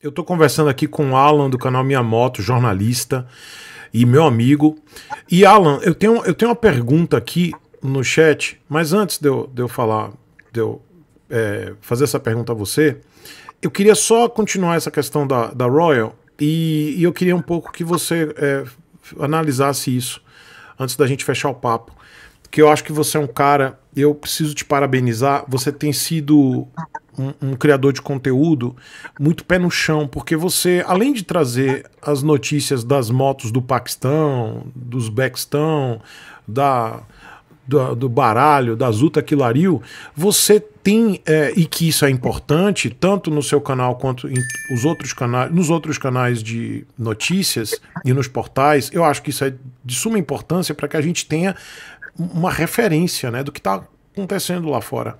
Eu estou conversando aqui com o Alan do canal Minha Moto, jornalista e meu amigo. E Alan, eu tenho, eu tenho uma pergunta aqui no chat, mas antes de eu, de eu falar, de eu é, fazer essa pergunta a você, eu queria só continuar essa questão da, da Royal e, e eu queria um pouco que você é, analisasse isso antes da gente fechar o papo. Que eu acho que você é um cara, eu preciso te parabenizar, você tem sido um, um, criador de conteúdo muito pé no chão, porque você, além de trazer as notícias das motos do Paquistão, do Uzbequistão, da, do, do baralho, da Zuta Quilariu, você tem, é, e que isso é importante, tanto no seu canal quanto em os outros canais, nos outros canais de notícias e nos portais, eu acho que isso é de suma importância para que a gente tenha uma referência né, do que está acontecendo lá fora.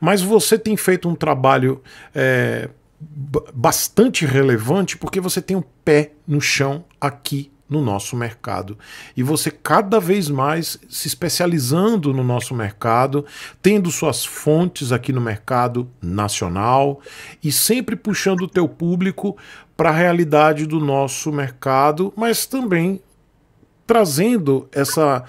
Mas você tem feito um trabalho é, bastante relevante porque você tem o um pé no chão aqui no nosso mercado. E você cada vez mais se especializando no nosso mercado, tendo suas fontes aqui no mercado nacional e sempre puxando o teu público para a realidade do nosso mercado, mas também trazendo essa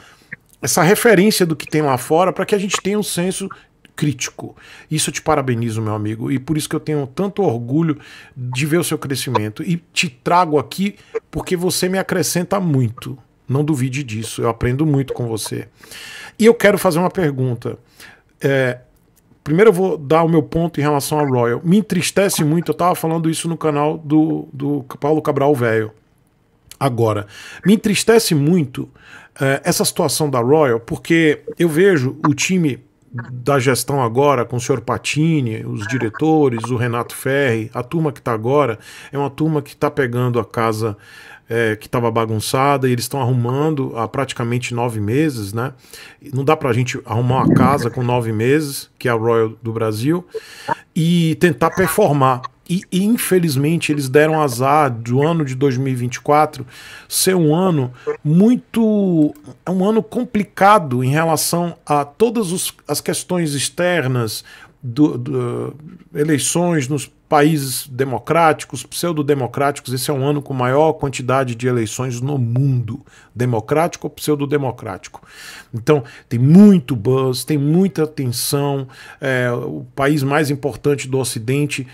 essa referência do que tem lá fora para que a gente tenha um senso crítico. Isso eu te parabenizo, meu amigo, e por isso que eu tenho tanto orgulho de ver o seu crescimento e te trago aqui porque você me acrescenta muito. Não duvide disso, eu aprendo muito com você. E eu quero fazer uma pergunta. É, primeiro eu vou dar o meu ponto em relação a Royal. Me entristece muito, eu estava falando isso no canal do, do Paulo Cabral Velho agora. Me entristece muito eh, essa situação da Royal, porque eu vejo o time da gestão agora, com o senhor Patini, os diretores, o Renato Ferri, a turma que está agora, é uma turma que está pegando a casa é, que estava bagunçada e eles estão arrumando há praticamente nove meses, né? Não dá para a gente arrumar uma casa com nove meses, que é a Royal do Brasil, e tentar performar e infelizmente eles deram azar do ano de 2024 ser um ano muito é um ano complicado em relação a todas os, as questões externas do, do, eleições nos países democráticos, pseudo-democráticos. Esse é um ano com maior quantidade de eleições no mundo, democrático ou pseudo-democrático. Então, tem muito buzz, tem muita tensão. É, o país mais importante do Ocidente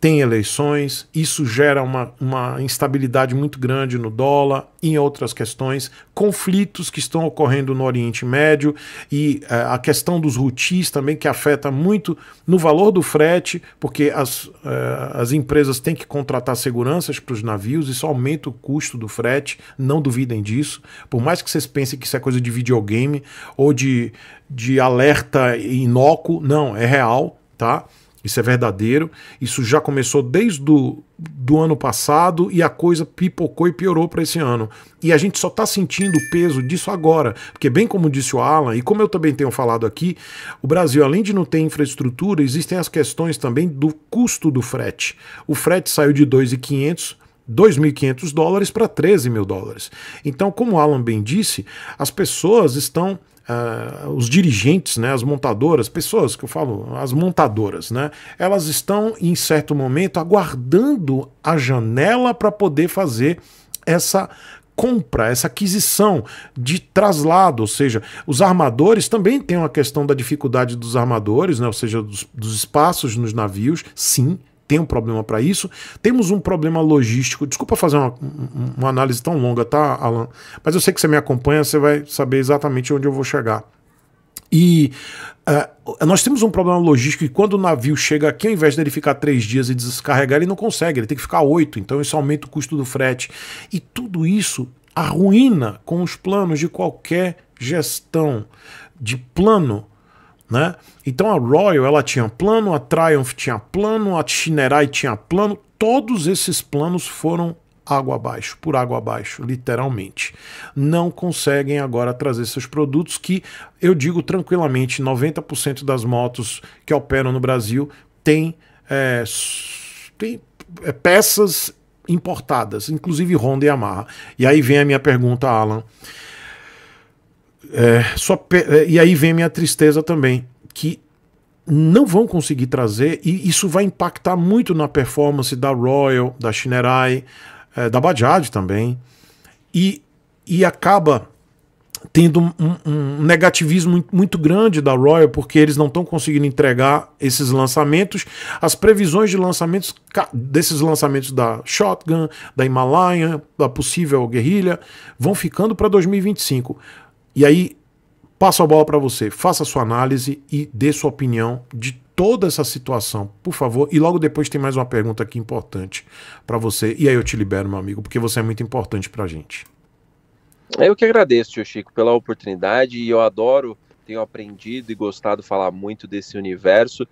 tem eleições, isso gera uma, uma instabilidade muito grande no dólar, em outras questões, conflitos que estão ocorrendo no Oriente Médio e eh, a questão dos hutis também, que afeta muito no valor do frete, porque as, eh, as empresas têm que contratar seguranças para os navios, isso aumenta o custo do frete, não duvidem disso. Por mais que vocês pensem que isso é coisa de videogame ou de, de alerta inócuo, não, é real, tá? Isso é verdadeiro. Isso já começou desde do, do ano passado e a coisa pipocou e piorou para esse ano. E a gente só está sentindo o peso disso agora. Porque, bem como disse o Alan, e como eu também tenho falado aqui, o Brasil, além de não ter infraestrutura, existem as questões também do custo do frete. O frete saiu de 2,500 2.500 dólares para 13 mil dólares. Então, como o Alan bem disse, as pessoas estão Uh, os dirigentes, né, as montadoras, pessoas que eu falo, as montadoras, né, elas estão em certo momento aguardando a janela para poder fazer essa compra, essa aquisição de traslado, ou seja, os armadores também têm uma questão da dificuldade dos armadores, né, ou seja, dos, dos espaços nos navios, sim, tem um problema para isso. Temos um problema logístico. Desculpa fazer uma, uma, análise tão longa, tá, Alan? Mas eu sei que você me acompanha, você vai saber exatamente onde eu vou chegar. E uh, nós temos um problema logístico e quando o navio chega aqui, ao invés dele ficar três dias e descarregar, ele não consegue, ele tem que ficar oito, então isso aumenta o custo do frete. E tudo isso arruína com os planos de qualquer gestão de plano né? Então a Royal ela tinha plano, a Triumph tinha plano, a Shinerai tinha plano, todos esses planos foram água abaixo, por água abaixo, literalmente. Não conseguem agora trazer seus produtos que eu digo tranquilamente, 90% das motos que operam no Brasil tem, é, tem é, peças importadas, inclusive Honda e Yamaha. E aí vem a minha pergunta, Alan. É, só é, e aí vem a minha tristeza também, que não vão conseguir trazer, e isso vai impactar muito na performance da Royal, da Shinerai, é, da Bajaj também, e, e acaba tendo um, um, negativismo muito grande da Royal, porque eles não estão conseguindo entregar esses lançamentos. As previsões de lançamentos desses lançamentos da Shotgun, da Himalaia, da possível guerrilha, vão ficando para 2025. E aí, passo a bola para você. Faça sua análise e dê sua opinião de toda essa situação, por favor. E logo depois tem mais uma pergunta aqui importante para você. E aí eu te libero, meu amigo, porque você é muito importante para a gente. Eu que agradeço, tio Chico, pela oportunidade e eu adoro, tenho aprendido e gostado de falar muito desse universo.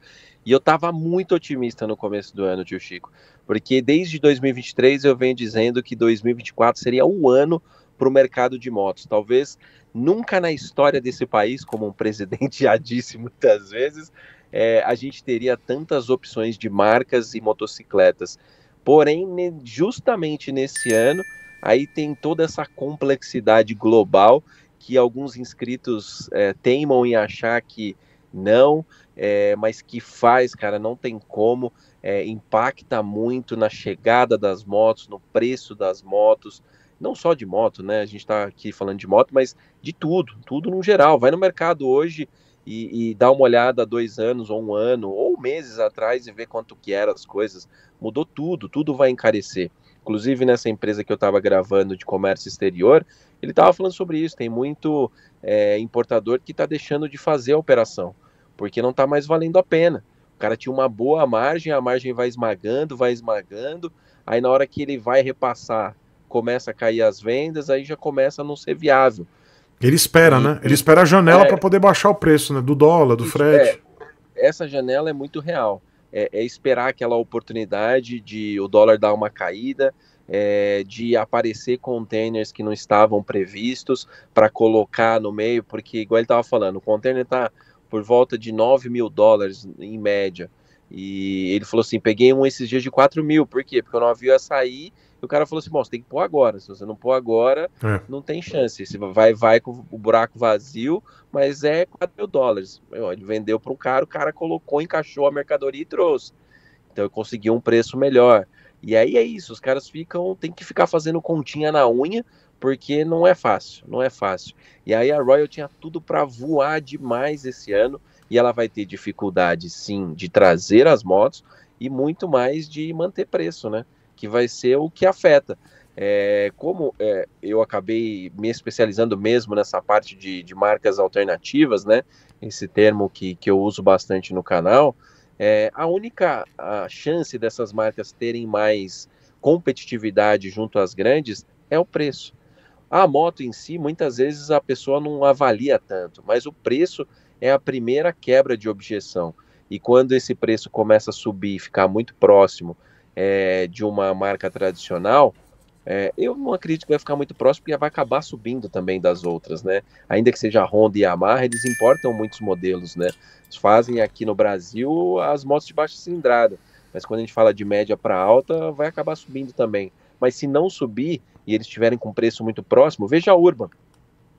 E eu estava muito otimista no começo do ano, tio Chico, porque desde 2023 eu venho dizendo que 2024 seria um ano para o mercado de motos. Talvez Nunca na história desse país, como um presidente já disse muitas vezes, é, a gente teria tantas opções de marcas e motocicletas. Porém, justamente nesse ano, aí tem toda essa complexidade global que alguns inscritos é, teimam em achar que não, é, mas que faz, cara, não tem como, é, impacta muito na chegada das motos, no preço das motos, não só de moto, né? A gente está aqui falando de moto, mas de tudo, tudo no geral. Vai no mercado hoje e, e dá uma olhada dois anos ou um ano ou meses atrás e vê quanto que eram as coisas. Mudou tudo, tudo vai encarecer. Inclusive nessa empresa que eu estava gravando de comércio exterior, ele estava falando sobre isso. Tem muito é, importador que está deixando de fazer a operação porque não está mais valendo a pena. O cara tinha uma boa margem, a margem vai esmagando, vai esmagando. Aí na hora que ele vai repassar começa a cair as vendas, aí já começa a não ser viável. Ele espera, e, né? Ele espera a janela é, para poder baixar o preço, né? Do dólar, do frete. É, essa janela é muito real. É, é, esperar aquela oportunidade de o dólar dar uma caída, é, de aparecer containers que não estavam previstos para colocar no meio, porque, igual ele estava falando, o container está por volta de 9 mil dólares em média. E ele falou assim: peguei um esses dias de 4 mil, por quê? Porque o navio ia sair e o cara falou assim: bom, você tem que pôr agora. Se você não pôr agora, é. não tem chance. Você vai, vai com o buraco vazio, mas é 4 mil dólares. Ele vendeu para um cara, o cara colocou, encaixou a mercadoria e trouxe. Então eu consegui um preço melhor. E aí é isso, os caras ficam, tem que ficar fazendo continha na unha, porque não é fácil, não é fácil. E aí a Royal tinha tudo para voar demais esse ano, e ela vai ter dificuldade sim de trazer as motos e muito mais de manter preço, né? que vai ser o que afeta. É, como é, eu acabei me especializando mesmo nessa parte de, de, marcas alternativas, né? Esse termo que, que eu uso bastante no canal, é, a única a chance dessas marcas terem mais competitividade junto às grandes é o preço. A moto em si, muitas vezes a pessoa não avalia tanto, mas o preço é a primeira quebra de objeção. E quando esse preço começa a subir e ficar muito próximo é, de uma marca tradicional, é, eu não acredito que vai ficar muito próximo, porque vai acabar subindo também das outras, né? Ainda que seja Honda e Yamaha, eles importam muitos modelos, né? Eles fazem aqui no Brasil as motos de baixa cilindrada, mas quando a gente fala de média para alta, vai acabar subindo também. Mas se não subir e eles tiverem com preço muito próximo, veja a Urban.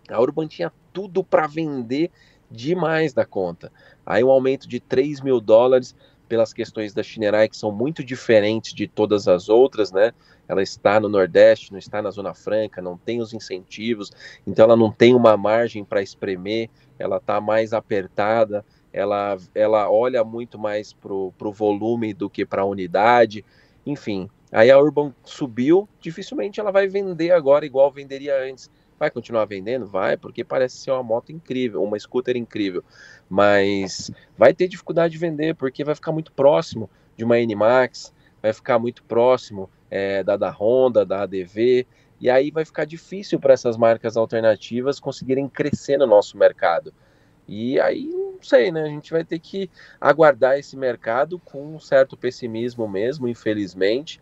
A Urban tinha tudo para vender demais da conta. Aí um aumento de 3 mil dólares pelas questões da Shinerai, que são muito diferentes de todas as outras, né? Ela está no Nordeste, não está na Zona Franca, não tem os incentivos, então ela não tem uma margem para espremer, ela está mais apertada, ela, ela olha muito mais para o volume do que para a unidade, enfim. Aí a Urban subiu, dificilmente ela vai vender agora igual venderia antes. Vai continuar vendendo? Vai, porque parece ser uma moto incrível, uma scooter incrível mas vai ter dificuldade de vender porque vai ficar muito próximo de uma NMAX, vai ficar muito próximo é, da da Honda, da ADV, e aí vai ficar difícil para essas marcas alternativas conseguirem crescer no nosso mercado. E aí, não sei, né? A gente vai ter que aguardar esse mercado com um certo pessimismo mesmo, infelizmente.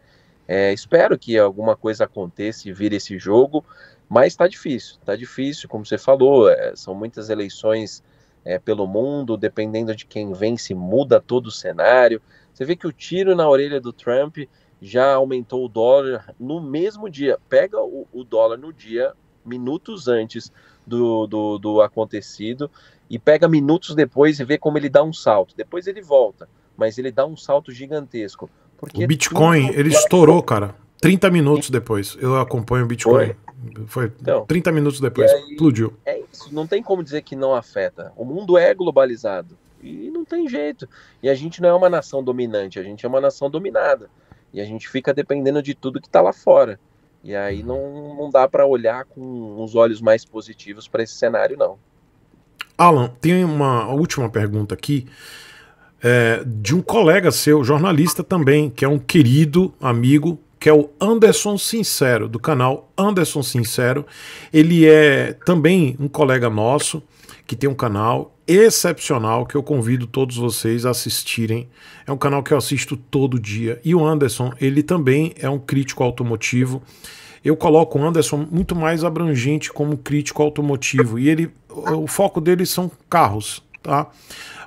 É, espero que alguma coisa aconteça e vire esse jogo, mas está difícil, está difícil, como você falou, é, são muitas eleições é, pelo mundo, dependendo de quem vence, muda todo o cenário. Você vê que o tiro na orelha do Trump já aumentou o dólar no mesmo dia. Pega o, o dólar no dia, minutos antes do, do, do, acontecido, e pega minutos depois e vê como ele dá um salto. Depois ele volta, mas ele dá um salto gigantesco. Porque o Bitcoin, tudo... ele estourou, cara. 30 minutos depois. Eu acompanho o Bitcoin. Foi, Foi então, 30 minutos depois. Aí, explodiu. É não tem como dizer que não afeta. O mundo é globalizado e não tem jeito. E a gente não é uma nação dominante, a gente é uma nação dominada. E a gente fica dependendo de tudo que está lá fora. E aí não, não dá para olhar com uns olhos mais positivos para esse cenário, não. Alan, tem uma última pergunta aqui é, de um colega seu, jornalista também, que é um querido amigo que é o Anderson Sincero, do canal Anderson Sincero. Ele é também um colega nosso que tem um canal excepcional que eu convido todos vocês a assistirem. É um canal que eu assisto todo dia. E o Anderson, ele também é um crítico automotivo. Eu coloco o Anderson muito mais abrangente como crítico automotivo e ele o foco dele são carros, tá?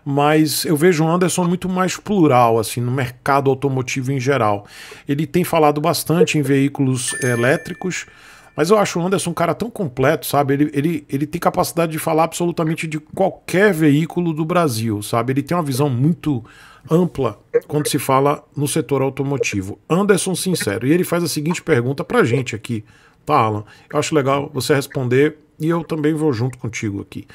Mas eu vejo o Anderson muito mais plural, assim, no mercado automotivo em geral. Ele tem falado bastante em veículos eh, elétricos, mas eu acho o Anderson um cara tão completo, sabe? Ele, ele, ele tem capacidade de falar absolutamente de qualquer veículo do Brasil, sabe? Ele tem uma visão muito ampla quando se fala no setor automotivo. Anderson Sincero. E ele faz a seguinte pergunta pra gente aqui, tá, Alan? Eu acho legal você responder e eu também vou junto contigo aqui.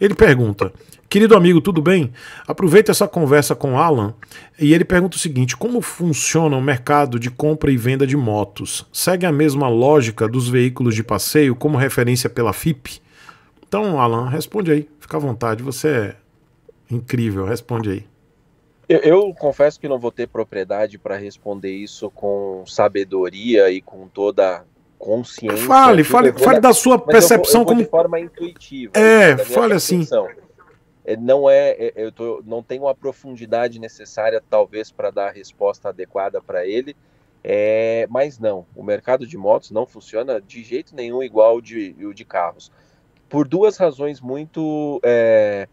Ele pergunta: Querido amigo, tudo bem? Aproveita essa conversa com Alan e ele pergunta o seguinte: Como funciona o mercado de compra e venda de motos? Segue a mesma lógica dos veículos de passeio como referência pela FIP? Então, Alan, responde aí. Fica à vontade, você é incrível, responde aí. Eu, eu, confesso que não vou ter propriedade para responder isso com sabedoria e com toda consciência. Fale, fale, fale da sua percepção eu vou, eu vou como de forma intuitiva. É, é fale assim. É, não é, é, eu tô, não tenho a profundidade necessária talvez para dar a resposta adequada para ele. É, mas não, o mercado de motos não funciona de jeito nenhum igual de, o de carros. Por duas razões muito é,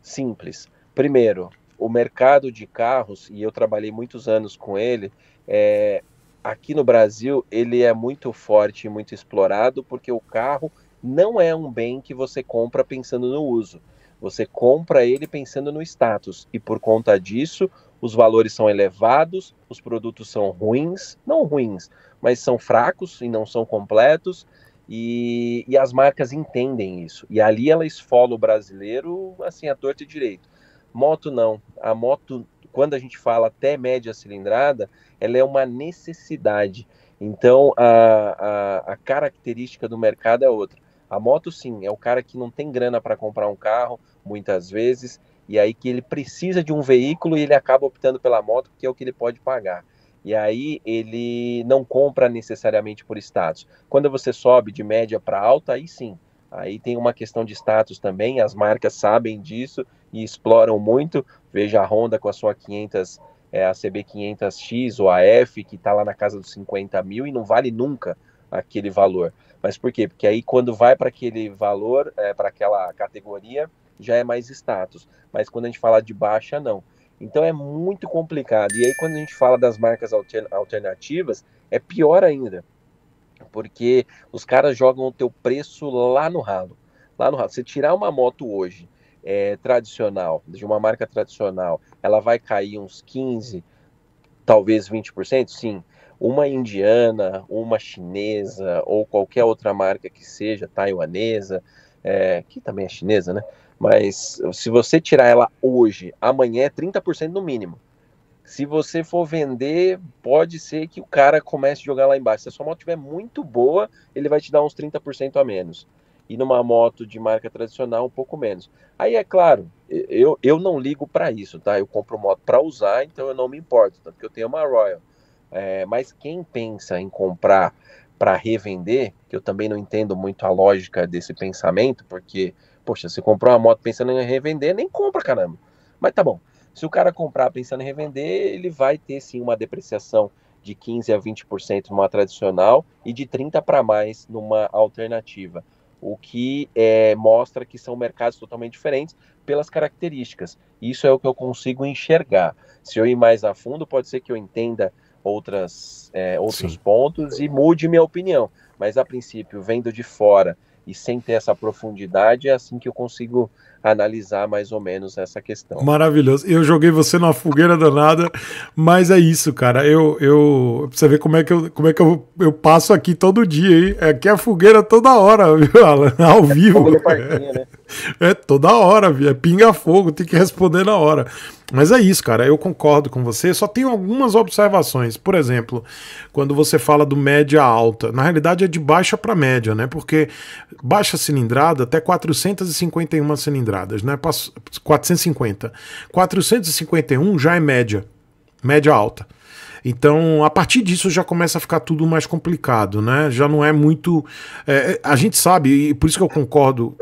simples. Primeiro, o mercado de carros, e eu trabalhei muitos anos com ele, é, aqui no Brasil ele é muito forte e muito explorado porque o carro não é um bem que você compra pensando no uso. Você compra ele pensando no status e por conta disso os valores são elevados, os produtos são ruins, não ruins, mas são fracos e não são completos. E, e as marcas entendem isso. E ali ela esfola o brasileiro assim a torta e direito. Moto não. A moto quando a gente fala até média cilindrada, ela é uma necessidade. Então, a, a, a característica do mercado é outra. A moto, sim, é o cara que não tem grana para comprar um carro, muitas vezes, e aí que ele precisa de um veículo e ele acaba optando pela moto, porque é o que ele pode pagar. E aí ele não compra necessariamente por status. Quando você sobe de média para alta, aí sim, Aí tem uma questão de status também, as marcas sabem disso e exploram muito. Veja a Honda com a sua 500, é, a CB500X ou a F, que está lá na casa dos 50 mil e não vale nunca aquele valor. Mas por quê? Porque aí quando vai para aquele valor, é, para aquela categoria, já é mais status. Mas quando a gente fala de baixa, não. Então é muito complicado. E aí quando a gente fala das marcas alternativas, é pior ainda. Porque os caras jogam o teu preço lá no ralo. Lá no ralo. Se tirar uma moto hoje é, tradicional, de uma marca tradicional, ela vai cair uns 15, talvez 20%? Sim. Uma indiana, uma chinesa ou qualquer outra marca que seja, taiwanesa, é, que também é chinesa, né? Mas se você tirar ela hoje, amanhã é 30% no mínimo. Se você for vender, pode ser que o cara comece a jogar lá embaixo. Se a sua moto estiver muito boa, ele vai te dar uns 30% a menos. E numa moto de marca tradicional, um pouco menos. Aí é claro, eu, eu não ligo para isso, tá? Eu compro moto para usar, então eu não me importo, tanto que eu tenho uma Royal. É, mas quem pensa em comprar para revender, que eu também não entendo muito a lógica desse pensamento, porque, poxa, você comprou uma moto pensando em revender, nem compra, caramba. Mas tá bom. Se o cara comprar pensando em revender, ele vai ter sim uma depreciação de 15 a 20% numa tradicional e de 30 para mais numa alternativa, o que é, mostra que são mercados totalmente diferentes pelas características. Isso é o que eu consigo enxergar. Se eu ir mais a fundo, pode ser que eu entenda outras, é, outros Sim. pontos e mude minha opinião. Mas a princípio, vendo de fora e sem ter essa profundidade, é assim que eu consigo analisar mais ou menos essa questão. Maravilhoso. Eu joguei você numa fogueira danada, mas é isso, cara. Eu, eu você ver como é que eu, como é que eu, eu passo aqui todo dia, hein? Aqui é fogueira toda hora, viu, Alan? Ao vivo. É, é toda hora, viu? É pinga fogo, tem que responder na hora. Mas é isso, cara. Eu concordo com você. Só tenho algumas observações. Por exemplo, quando você fala do média alta, na realidade é de baixa para média, né? Porque baixa cilindrada até 451 cilindradas regradas, né? 450. 451 já é média, média alta. Então, a partir disso já começa a ficar tudo mais complicado, né? Já não é muito. É, é a gente sabe, e por isso que eu concordo.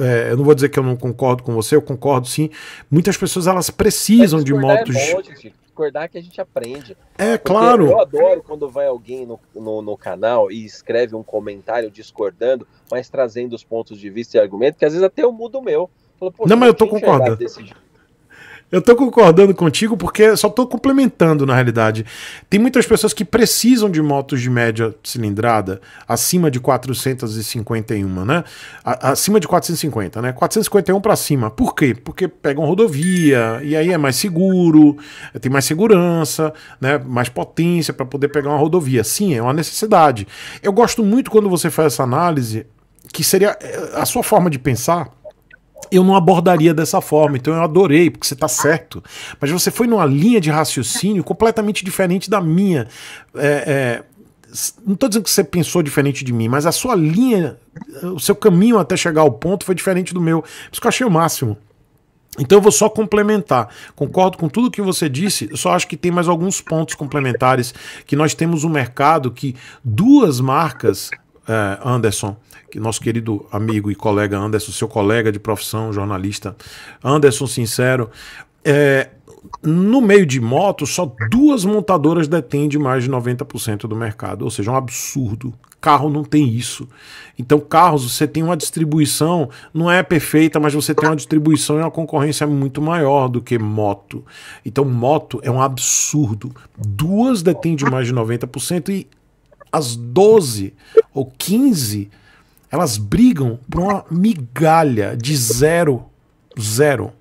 É, eu não vou dizer que eu não concordo com você, eu concordo sim. Muitas pessoas elas precisam de é motos. É bom, discordar que a gente aprende. É, Porque claro. Eu adoro quando vai alguém no, no, no, canal e escreve um comentário discordando, mas trazendo os pontos de vista e argumento, que às vezes até eu mudo o meu não, mas eu tô concordando. Eu tô concordando contigo porque só tô complementando na realidade. Tem muitas pessoas que precisam de motos de média cilindrada acima de 451, né? acima de 450, né? 451 para cima. Por quê? Porque pegam rodovia e aí é mais seguro, tem mais segurança, né? Mais potência para poder pegar uma rodovia. Sim, é uma necessidade. Eu gosto muito quando você faz essa análise que seria eh, a sua forma de pensar eu não abordaria dessa forma. Então eu adorei, porque você está certo. Mas você foi numa linha de raciocínio completamente diferente da minha. É, é, não estou dizendo que você pensou diferente de mim, mas a sua linha, o seu caminho até chegar ao ponto foi diferente do meu. Por isso que eu achei o máximo. Então eu vou só complementar. Concordo com tudo que você disse, eu só acho que tem mais alguns pontos complementares que nós temos um mercado que duas marcas é, Anderson, que nosso querido amigo e colega Anderson, seu colega de profissão, jornalista Anderson Sincero. É, no meio de moto, só duas montadoras detêm de mais de 90% do mercado, ou seja, é um absurdo. Carro não tem isso. Então, carros, você tem uma distribuição, não é perfeita, mas você tem uma distribuição e uma concorrência muito maior do que moto. Então, moto é um absurdo. Duas detêm de mais de 90% e as 12 ou 15, elas brigam por uma migalha de zero, zero.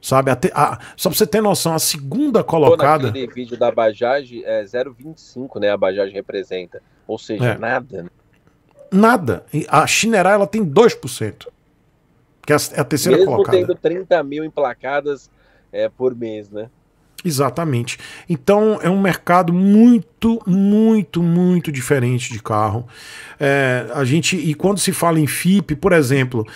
Sabe? Até, a, só pra você ter noção, a segunda colocada. Naquele vídeo da Bajaj é 0,25, né? A Bajaj representa. Ou seja, é. nada. Né? Nada. A Chinerá ela tem 2%. Que é, é a terceira Mesmo colocada. Mesmo tendo 30 mil emplacadas é, por mês, né? Exatamente. Então é um mercado muito, muito, muito diferente de carro. É, a gente e quando se fala em FIP, por exemplo,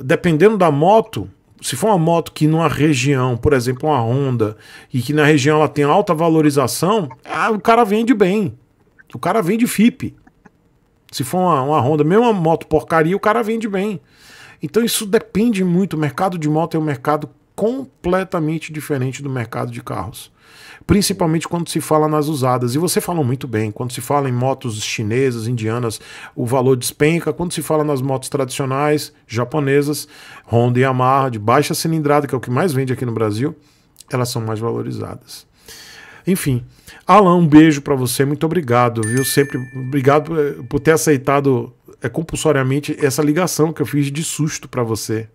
dependendo da moto, se for uma moto que numa região, por exemplo, uma Honda, e que na região ela tem alta valorização, ah, o cara vende bem. O cara vende FIP. Se for uma, uma Honda, mesmo uma moto porcaria, o cara vende bem. Então isso depende muito. O mercado de moto é um mercado completamente diferente do mercado de carros. Principalmente quando se fala nas usadas. E você falou muito bem, quando se fala em motos chinesas, indianas, o valor despenca. Quando se fala nas motos tradicionais, japonesas, Honda e Yamaha, de baixa cilindrada, que é o que mais vende aqui no Brasil, elas são mais valorizadas. Enfim, Alan, um beijo para você, muito obrigado, viu? Sempre obrigado por ter aceitado é, compulsoriamente essa ligação que eu fiz de susto para você.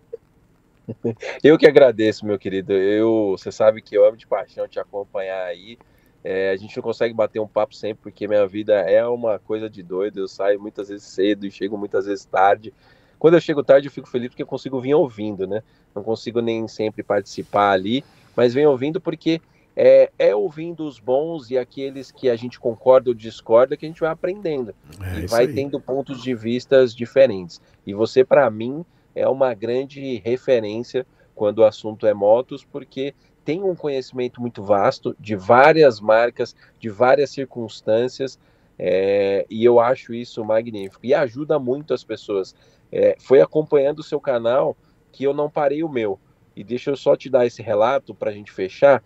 Eu que agradeço, meu querido. Eu, você sabe que eu amo de paixão te acompanhar aí. É, a gente não consegue bater um papo sempre, porque minha vida é uma coisa de doido. Eu saio muitas vezes cedo e chego muitas vezes tarde. Quando eu chego tarde, eu fico feliz porque eu consigo vir ouvindo, né? Não consigo nem sempre participar ali, mas venho ouvindo porque é, é ouvindo os bons e aqueles que a gente concorda ou discorda que a gente vai aprendendo. É, e vai aí. tendo pontos de vistas diferentes. E você, para mim, é uma grande referência quando o assunto é motos, porque tem um conhecimento muito vasto de várias marcas, de várias circunstâncias, é, e eu acho isso magnífico e ajuda muito as pessoas. É, foi acompanhando o seu canal que eu não parei o meu. E deixa eu só te dar esse relato para a gente fechar.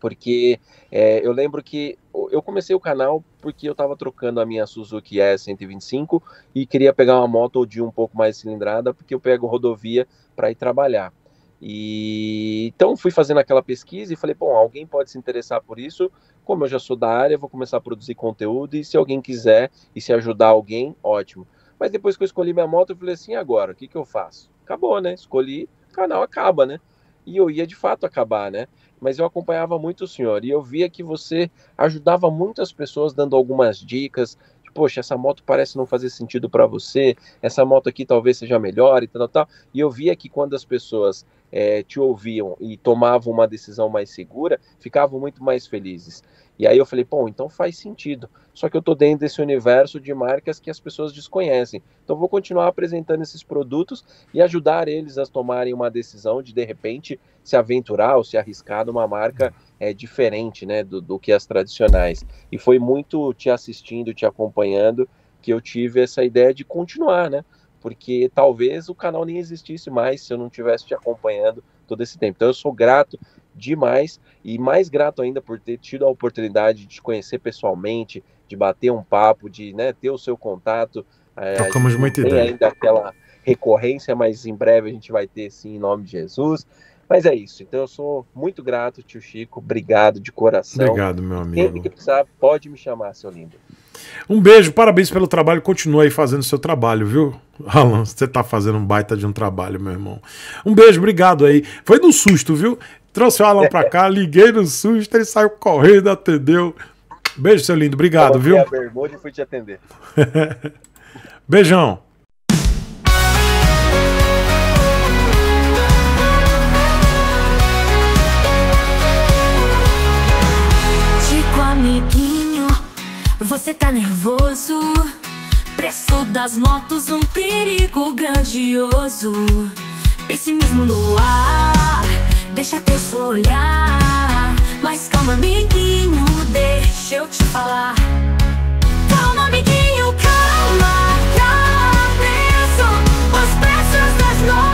Porque é, eu lembro que eu comecei o canal porque eu estava trocando a minha Suzuki E125 e queria pegar uma moto de um pouco mais cilindrada, porque eu pego rodovia para ir trabalhar. E então fui fazendo aquela pesquisa e falei, bom, alguém pode se interessar por isso. Como eu já sou da área, vou começar a produzir conteúdo e se alguém quiser e se ajudar alguém, ótimo. Mas depois que eu escolhi minha moto, eu falei assim, agora, o que que eu faço? Acabou, né? Escolhi, o canal acaba, né? e eu ia de fato acabar, né? Mas eu acompanhava muito o senhor e eu via que você ajudava muitas pessoas dando algumas dicas. Poxa, essa moto parece não fazer sentido para você. Essa moto aqui talvez seja melhor e tal, tal. E eu via que quando as pessoas é, te ouviam e tomavam uma decisão mais segura, ficavam muito mais felizes. E aí eu falei, bom, então faz sentido. Só que eu estou dentro desse universo de marcas que as pessoas desconhecem. Então vou continuar apresentando esses produtos e ajudar eles a tomarem uma decisão de de repente se aventurar ou se arriscar numa marca é, diferente, né, do, do que as tradicionais. E foi muito te assistindo, te acompanhando que eu tive essa ideia de continuar, né? porque talvez o canal nem existisse mais se eu não tivesse te acompanhando todo esse tempo. Então eu sou grato demais e mais grato ainda por ter tido a oportunidade de te conhecer pessoalmente, de bater um papo, de né, ter o seu contato. É, tocamos muito muita Tem Ainda aquela recorrência, mas em breve a gente vai ter sim, em nome de Jesus. Mas é isso. Então eu sou muito grato, tio Chico. Obrigado de coração. Obrigado, meu amigo. Sempre que precisar, pode me chamar, seu lindo. Um beijo, parabéns pelo trabalho. Continua aí fazendo seu trabalho, viu? Alan, você tá fazendo um baita de um trabalho, meu irmão. Um beijo, obrigado aí. Foi no susto, viu? Trouxe o Alan pra cá, liguei no susto, ele saiu correndo, atendeu. Beijo, seu lindo. Obrigado, viu? A bermuda fui te atender. Beijão. Você tá nervoso? Preço das motos, um perigo grandioso Pessimismo no ar, deixa teu olhar Mas calma, amiguinho, deixa eu te falar Calma, amiguinho, calma, calma, tá preso Os preços das notas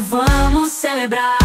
vamos celebrar.